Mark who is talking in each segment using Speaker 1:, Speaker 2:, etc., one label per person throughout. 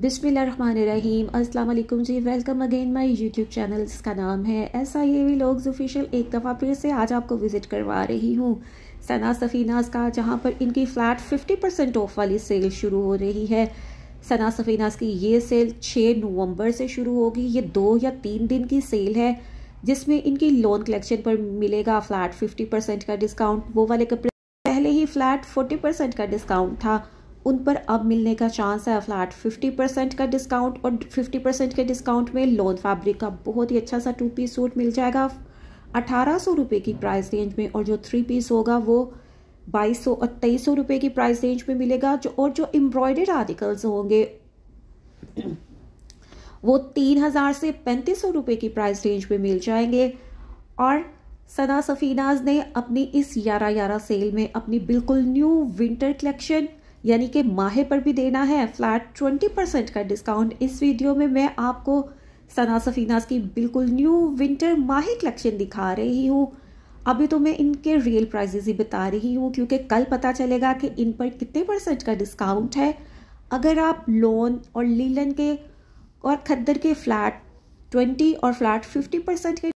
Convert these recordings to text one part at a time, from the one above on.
Speaker 1: बिसमीम अस्सलाम जी welcome again my YouTube channel जिसका नाम है ऐसा ये भी लोग ऑफिशियल एक दफ़ा फिर से आज आपको विज़िट करवा रही हूँ सना सफ़ीनास का जहाँ पर इनकी फ़्लैट 50 परसेंट ऑफ वाली सेल शुरू हो रही है सना सफ़ीनास की ये सेल 6 नवंबर से शुरू होगी ये दो या तीन दिन की सेल है जिसमें इनकी लोन कलेक्शन पर मिलेगा फ़्लैट फिफ्टी का डिस्काउंट वो वाले कपड़े पहले ही फ़्लैट फोर्टी का डिस्काउंट था उन पर अब मिलने का चांस है फ्लैट 50 परसेंट का डिस्काउंट और 50 परसेंट के डिस्काउंट में लोन फैब्रिक का बहुत ही अच्छा सा टू पीस सूट मिल जाएगा अठारह सौ रुपये की प्राइस रेंज में और जो थ्री पीस होगा वो बाईस सौ और तेईस सौ रुपये की प्राइस रेंज में मिलेगा जो और जो एम्ब्रॉयडेड आर्टिकल्स होंगे वो तीन हज़ार से पैंतीस सौ रुपये की प्राइस रेंज में मिल जाएंगे और सना सफ़ीनाज ने अपनी इस ग्यारह ग्यारह सेल में अपनी बिल्कुल न्यू विंटर कलेक्शन यानी कि माहे पर भी देना है फ्लैट ट्वेंटी परसेंट का डिस्काउंट इस वीडियो में मैं आपको सना सफीनास की बिल्कुल न्यू विंटर माहे कलेक्शन दिखा रही हूँ अभी तो मैं इनके रियल प्राइजेज ही बता रही हूँ क्योंकि कल पता चलेगा कि इन पर कितने परसेंट का डिस्काउंट है अगर आप लोन और लीलन के और खद्दर के फ्लैट ट्वेंटी और फ्लैट फिफ्टी परसेंट के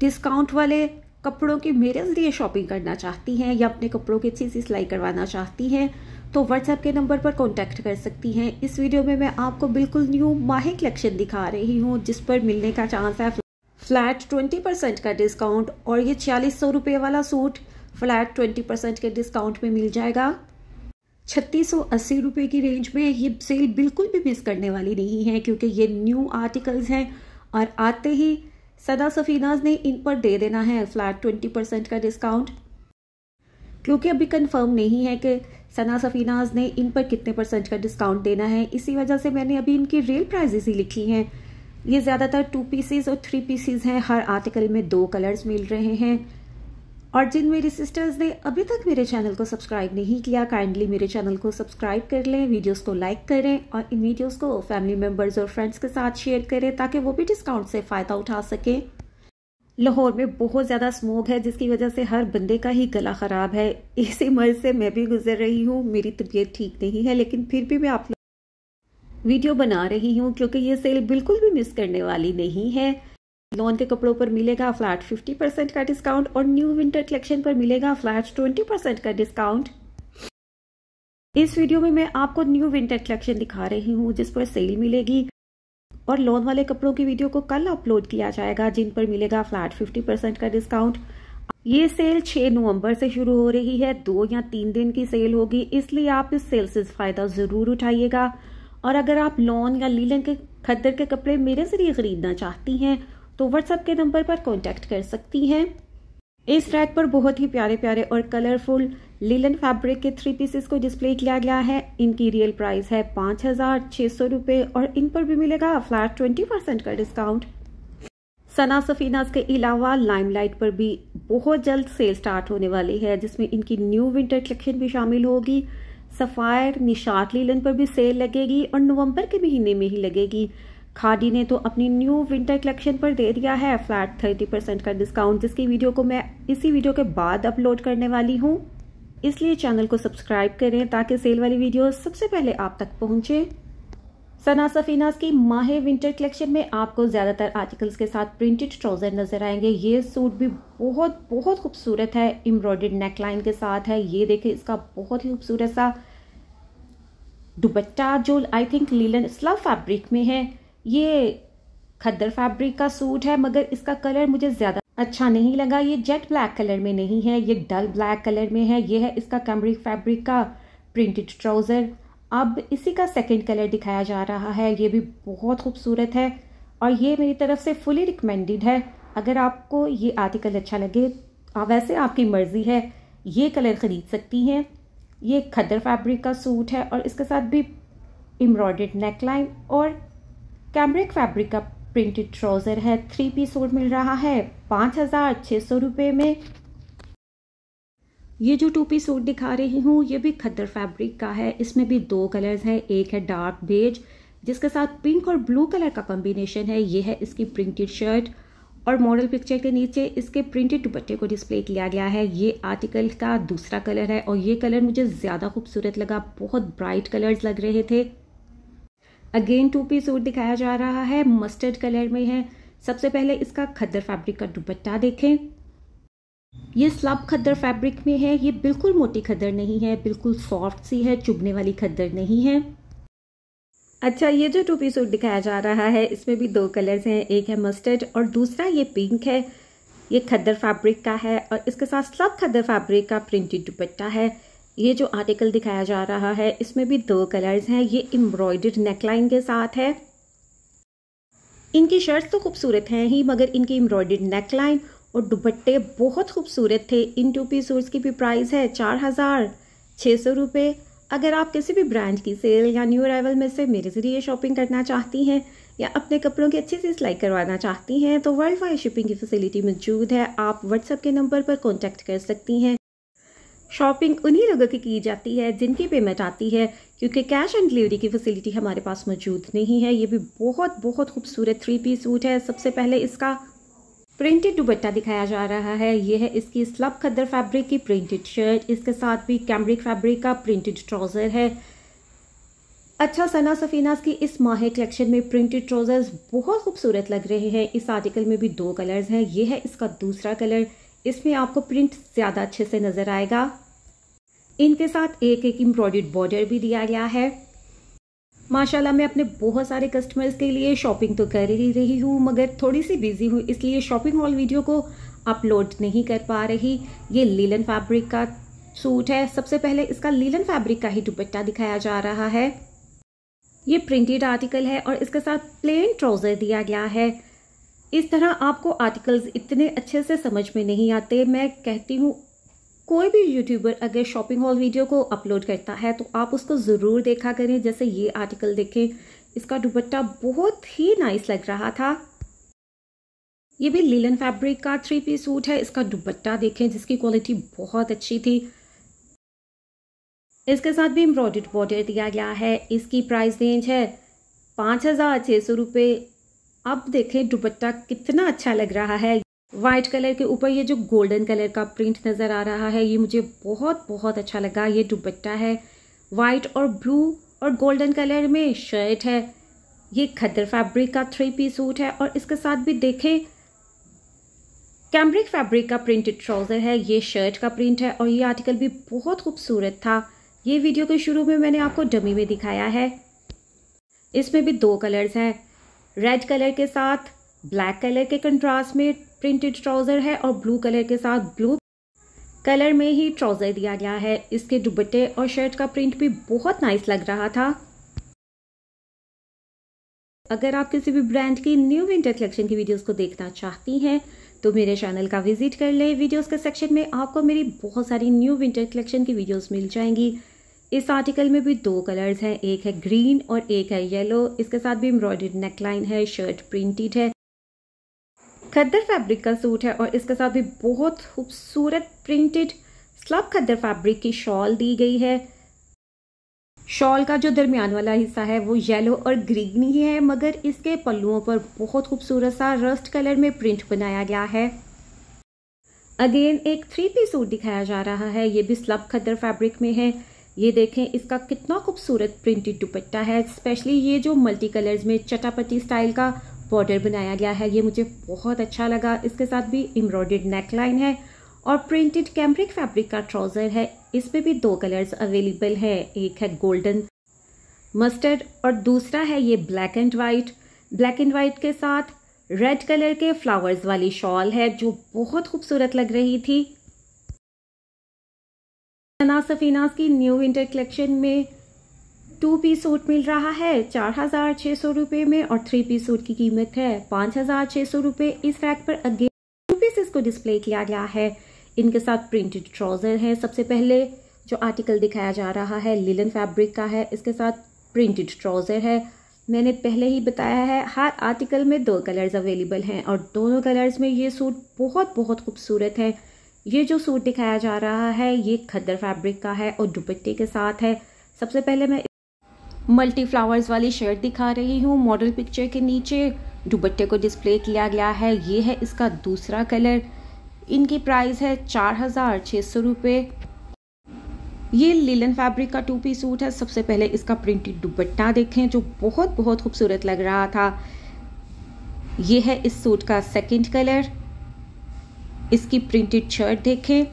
Speaker 1: डिस्काउंट वाले कपड़ों की मेरे ज़रिए शॉपिंग करना चाहती हैं या अपने कपड़ों की अच्छी सी सिलाई करवाना चाहती हैं तो व्हाट्सएप के नंबर पर कॉन्टैक्ट कर सकती हैं इस वीडियो में मैं आपको बिल्कुल न्यू माही कलेक्शन दिखा रही हूँ जिस पर मिलने का चांस है फ्लैट ट्वेंटी परसेंट का डिस्काउंट और ये छियालीस सौ रुपए वाला सूट फ्लैट ट्वेंटी परसेंट के डिस्काउंट में मिल जाएगा छत्तीस सौ अस्सी रुपए की रेंज में ये सेल बिल्कुल भी मिस करने वाली नहीं है क्योंकि ये न्यू आर्टिकल्स हैं और आते ही सदा सफीनाज ने इन पर दे देना है फ्लैट ट्वेंटी परसेंट का डिस्काउंट क्योंकि अभी कंफर्म नहीं है कि सना सफ़ीनाज ने इन पर कितने परसेंट का डिस्काउंट देना है इसी वजह से मैंने अभी इनकी रियल प्राइजेस ही लिखी हैं ये ज़्यादातर टू पीसीज और थ्री पीसीज हैं हर आर्टिकल में दो कलर्स मिल रहे हैं और जिन मेरी सिस्टर्स ने अभी तक मेरे चैनल को सब्सक्राइब नहीं किया काइंडली मेरे चैनल को सब्सक्राइब कर लें वीडियोस को लाइक करें और इन वीडियोस को फैमिली मेम्बर्स और फ्रेंड्स के साथ शेयर करें ताकि वो भी डिस्काउंट से फ़ायदा उठा सकें लाहौर में बहुत ज़्यादा स्मोक है जिसकी वजह से हर बंदे का ही गला ख़राब है इसी मर्ज से मैं भी गुजर रही हूँ मेरी तबीयत ठीक नहीं है लेकिन फिर भी मैं आप वीडियो बना रही हूँ क्योंकि ये सेल बिल्कुल भी मिस करने वाली नहीं है लॉन के कपड़ों पर मिलेगा फ्लैट 50 परसेंट का डिस्काउंट और न्यू विंटर कलेक्शन पर मिलेगा फ्लैट 20 परसेंट का डिस्काउंट इस वीडियो में मैं आपको न्यू विंटर कलेक्शन दिखा रही हूँ जिस पर सेल मिलेगी और लोन वाले कपड़ों की वीडियो को कल अपलोड किया जाएगा जिन पर मिलेगा फ्लैट फिफ्टी परसेंट का डिस्काउंट ये सेल 6 नवंबर से शुरू हो रही है दो या तीन दिन की सेल होगी इसलिए आप इस सेल से फायदा जरूर उठाइएगा और अगर आप लोन या लीलन के खद्दर के कपड़े मेरे जरिए खरीदना चाहती हैं तो व्हाट्सएप के नंबर पर कॉन्टेक्ट कर सकती हैं इस रैक पर बहुत ही प्यारे प्यारे और कलरफुल लीलन फैब्रिक के थ्री पीसेस को डिस्प्ले किया गया है इनकी रियल प्राइस है पाँच हजार छह सौ रूपए और इन पर भी मिलेगा फ्लैट ट्वेंटी परसेंट का डिस्काउंट सना सफीनास के अलावा लाइमलाइट पर भी बहुत जल्द सेल स्टार्ट होने वाली है जिसमें इनकी न्यू विंटर कलेक्शन भी शामिल होगी सफ़ायर निशात लीलन पर भी सेल लगेगी और नवंबर के महीने में ही लगेगी खादी ने तो अपनी न्यू विंटर कलेक्शन पर दे दिया है फ्लैट थर्टी परसेंट का डिस्काउंट जिसकी वीडियो को मैं इसी वीडियो के बाद अपलोड करने वाली हूँ इसलिए चैनल को सब्सक्राइब करें ताकि सेल वाली वीडियो सबसे पहले आप तक पहुंचे सना सफीनास की माहे विंटर कलेक्शन में आपको ज़्यादातर आर्टिकल्स के साथ प्रिंटेड ट्राउज़र नज़र आएंगे ये सूट भी बहुत बहुत खूबसूरत है एम्ब्रॉयड नेक लाइन के साथ है ये देखें इसका बहुत ही खूबसूरत सा दुपट्टा जो I think linen slub fabric में है ये खद्दर फैब्रिक का सूट है मगर इसका कलर मुझे ज़्यादा अच्छा नहीं लगा ये जेट ब्लैक कलर में नहीं है ये डल ब्लैक कलर में है ये है इसका कैमरिक फैब्रिक का प्रिंटेड ट्राउज़र अब इसी का सेकंड कलर दिखाया जा रहा है ये भी बहुत खूबसूरत है और ये मेरी तरफ से फुली रिकमेंडेड है अगर आपको ये आर्टिकल अच्छा लगे वैसे आपकी मर्ज़ी है ये कलर ख़रीद सकती हैं ये खदर फैब्रिक का सूट है और इसके साथ भी एम्ब्रॉयड नेकलाइन और कैमरिक फैब्रिक का प्रिंटेड ट्राउज़र है थ्री पीस सूट मिल रहा है पाँच हज़ार छः सौ रुपये में ये जो टू पीस सूट दिखा रही हूँ ये भी खद्दर फैब्रिक का है इसमें भी दो कलर्स हैं एक है डार्क बेज जिसके साथ पिंक और ब्लू कलर का कॉम्बिनेशन है ये है इसकी प्रिंटेड शर्ट और मॉडल पिक्चर के नीचे इसके प्रिंटेड दुपट्टे को डिस्प्ले किया गया है ये आर्टिकल का दूसरा कलर है और ये कलर मुझे ज़्यादा खूबसूरत लगा बहुत ब्राइट कलर्स लग रहे थे अगेन टू पी सूट दिखाया जा रहा है मस्टर्ड कलर में है सबसे पहले इसका खद्दर फैब्रिक का दुपट्टा देखें ये स्लब खद्दर फैब्रिक में है ये बिल्कुल मोटी खद्दर नहीं है बिल्कुल सॉफ्ट सी है चुभने वाली खद्दर नहीं है अच्छा ये जो टू पी सूट दिखाया जा रहा है इसमें भी दो कलर्स हैं एक है मस्टर्ड और दूसरा ये पिंक है ये खद्दर फैब्रिक का है और इसके साथ स्लब खद्दर फैब्रिक का प्रिंटेड दुपट्टा है ये जो आर्टिकल दिखाया जा रहा है इसमें भी दो कलर्स हैं ये एम्ब्रॉयडर्ड नेकलाइन के साथ है इनकी शर्ट्स तो खूबसूरत हैं ही मगर इनकी एम्ब्रॉयडर्ड नेकलाइन और दुपट्टे बहुत खूबसूरत थे इन टू पी सूट्स की भी प्राइस है चार हज़ार छः सौ रुपये अगर आप किसी भी ब्रांड की सेल या न्यू अराइवल में से मेरे ज़रिए शॉपिंग करना चाहती हैं या अपने कपड़ों की अच्छी से सिलाई करवाना चाहती हैं तो वर्ल्ड वाइड शिपिंग की फैसिलिटी मौजूद है आप व्हाट्सएप के नंबर पर कॉन्टैक्ट कर सकती हैं शॉपिंग उन्हीं लोगों की की जाती है जिनकी पेमेंट आती है क्योंकि कैश ऑन डिलीवरी की फैसिलिटी हमारे पास मौजूद नहीं है ये भी बहुत बहुत खूबसूरत थ्री पी सूट है सबसे पहले इसका प्रिंटेड दुबट्टा दिखाया जा रहा है ये है इसकी स्लब खद्दर फैब्रिक की प्रिंटेड शर्ट इसके साथ भी कैम्ब्रिक फैब्रिक का प्रिंटेड ट्राउज़र है अच्छा सना सफीनास की इस माहे कलेक्शन में प्रिंटेड ट्राउज़र्स बहुत खूबसूरत लग रहे हैं इस आर्टिकल में भी दो कलर्स हैं ये है इसका दूसरा कलर इसमें आपको प्रिंट ज़्यादा अच्छे से नज़र आएगा इनके साथ एक एक एम्ब्रॉयड बॉर्डर भी दिया गया है माशाल्लाह मैं अपने बहुत सारे कस्टमर्स के लिए शॉपिंग तो कर ही रही हूँ मगर थोड़ी सी बिजी हूँ इसलिए शॉपिंग हॉल वीडियो को अपलोड नहीं कर पा रही ये लीलन फैब्रिक का सूट है सबसे पहले इसका लीलन फैब्रिक का ही दुपट्टा दिखाया जा रहा है ये प्रिंटेड आर्टिकल है और इसके साथ प्लेन ट्राउज़र दिया गया है इस तरह आपको आर्टिकल्स इतने अच्छे से समझ में नहीं आते मैं कहती हूँ कोई भी यूट्यूबर अगर शॉपिंग हॉल वीडियो को अपलोड करता है तो आप उसको ज़रूर देखा करें जैसे ये आर्टिकल देखें इसका दुपट्टा बहुत ही नाइस लग रहा था ये भी लीलन फैब्रिक का थ्री पीस सूट है इसका दुपट्टा देखें जिसकी क्वालिटी बहुत अच्छी थी इसके साथ भी एम्ब्रॉयड बॉर्डर दिया गया है इसकी प्राइस रेंज है पाँच हज़ार छः सौ रुपये अब देखें दुपट्टा कितना अच्छा लग रहा है व्हाइट कलर के ऊपर ये जो गोल्डन कलर का प्रिंट नज़र आ रहा है ये मुझे बहुत बहुत अच्छा लगा ये दुपट्टा है वाइट और ब्लू और गोल्डन कलर में शर्ट है ये खद्दर फैब्रिक का थ्री पीस सूट है और इसके साथ भी देखें कैम्ब्रिक फैब्रिक का प्रिंटेड ट्राउज़र है ये शर्ट का प्रिंट है और ये आर्टिकल भी बहुत खूबसूरत था ये वीडियो के शुरू में मैंने आपको डमी में दिखाया है इसमें भी दो कलर्स हैं रेड कलर के साथ ब्लैक कलर के कंट्रास्ट में प्रिंटेड ट्राउज़र है और ब्लू कलर के साथ ब्लू कलर में ही ट्राउज़र दिया गया है इसके दुबट्टे और शर्ट का प्रिंट भी बहुत नाइस लग रहा था अगर आप किसी भी ब्रांड की न्यू विंटर कलेक्शन की वीडियोस को देखना चाहती हैं तो मेरे चैनल का विजिट कर ले वीडियोस के सेक्शन में आपको मेरी बहुत सारी न्यू विंटर कलेक्शन की वीडियोस मिल जाएंगी इस आर्टिकल में भी दो कलर्स हैं एक है ग्रीन और एक है येलो इसके साथ भी एम्ब्रॉयडर्ड नेकलाइन है शर्ट प्रिंटेड है खद्दर फैब्रिक का सूट है और इसके साथ भी बहुत खूबसूरत प्रिंटेड स्लब खद्दर फैब्रिक की शॉल दी गई है शॉल का जो दरमियान वाला हिस्सा है वो येलो और ग्रीन ही है मगर इसके पल्लुओं पर बहुत खूबसूरत सा रस्ट कलर में प्रिंट बनाया गया है अगेन एक थ्री पीस सूट दिखाया जा रहा है ये भी स्लब खद्दर फैब्रिक में है ये देखें इसका कितना खूबसूरत प्रिंटेड दुपट्टा है स्पेशली ये जो मल्टी कलर्स में चटापटी स्टाइल का बॉर्डर बनाया गया है ये मुझे बहुत अच्छा लगा इसके साथ भी नेक नेकलाइन है और प्रिंटेड कैम्ब्रिक फैब्रिक का ट्राउज़र है इसमें भी दो कलर्स अवेलेबल है एक है गोल्डन मस्टर्ड और दूसरा है ये black and white black and white के साथ रेड कलर के फ्लावर्स वाली शॉल है जो बहुत खूबसूरत लग रही थी अनाज सफीनास की न्यू विंटर कलेक्शन में टू पीस सूट मिल रहा है चार हजार छः सौ रुपये में और थ्री पीस सूट की कीमत है पाँच हजार छः सौ रुपये इस रैक पर अगेन टू पीसेस को डिस्प्ले किया गया है इनके साथ प्रिंटेड ट्राउज़र है सबसे पहले जो आर्टिकल दिखाया जा रहा है लिलन फैब्रिक का है इसके साथ प्रिंटेड ट्राउज़र है मैंने पहले ही बताया है हर आर्टिकल में दो कलर्स अवेलेबल हैं और दोनों कलर्स में ये सूट बहुत बहुत खूबसूरत है ये जो सूट दिखाया जा रहा है ये खद्दर फैब्रिक का है और दुपट्टे के साथ है सबसे पहले मैं मल्टी फ्लावर्स वाली शर्ट दिखा रही हूँ मॉडल पिक्चर के नीचे दुपट्टे को डिस्प्ले किया गया है ये है इसका दूसरा कलर इनकी प्राइस है चार हज़ार छः सौ रुपये ये लीलन फैब्रिक का टू पी सूट है सबसे पहले इसका प्रिंटेड दुपट्टा देखें जो बहुत बहुत खूबसूरत लग रहा था ये है इस सूट का सेकंड कलर इसकी प्रिंटेड शर्ट देखें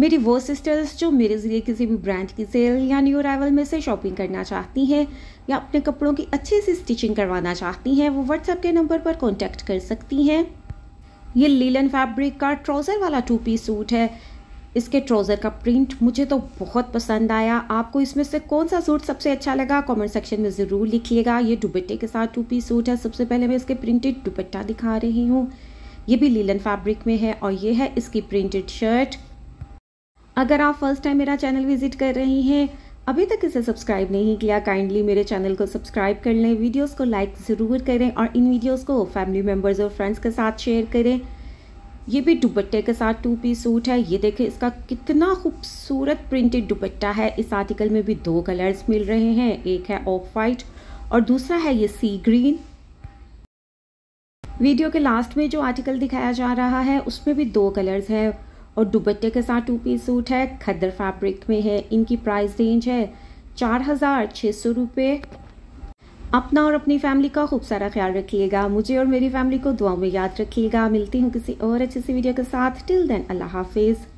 Speaker 1: मेरी वो सिस्टर्स जो मेरे ज़रिए किसी भी ब्रांड की सेल या न्यू अराइवल में से शॉपिंग करना चाहती हैं या अपने कपड़ों की अच्छे से स्टिचिंग करवाना चाहती हैं वो व्हाट्सएप के नंबर पर कॉन्टैक्ट कर सकती हैं ये लीलन फैब्रिक का ट्राउज़र वाला टू पीस सूट है इसके ट्राउज़र का प्रिंट मुझे तो बहुत पसंद आया आपको इसमें से कौन सा सूट सबसे अच्छा लगा कमेंट सेक्शन में ज़रूर लिखिएगा ये दुपट्टे के साथ टू पीस सूट है सबसे पहले मैं इसके प्रिंटेड दुपट्टा दिखा रही हूँ ये भी लीलन फैब्रिक में है और ये है इसकी प्रिंटेड शर्ट अगर आप फर्स्ट टाइम मेरा चैनल विजिट कर रही हैं अभी तक इसे सब्सक्राइब नहीं किया काइंडली मेरे चैनल को सब्सक्राइब कर लें वीडियोस को लाइक ज़रूर करें और इन वीडियोस को फैमिली मेम्बर्स और फ्रेंड्स के साथ शेयर करें ये भी दुपट्टे के साथ टू पीस सूट है ये देखें इसका कितना खूबसूरत प्रिंटेड दुपट्टा है इस आर्टिकल में भी दो कलर्स मिल रहे हैं एक है ऑफ वाइट और दूसरा है ये सी ग्रीन वीडियो के लास्ट में जो आर्टिकल दिखाया जा रहा है उसमें भी दो कलर्स है और दुबट्टे के साथ टू पीस सूट है खद्दर फैब्रिक में है इनकी प्राइस रेंज है चार हज़ार छः सौ रुपये अपना और अपनी फैमिली का खूब सारा ख्याल रखिएगा मुझे और मेरी फैमिली को दुआ में याद रखिएगा मिलती हूँ किसी और अच्छे से वीडियो के साथ टिल देन अल्लाह हाफिज़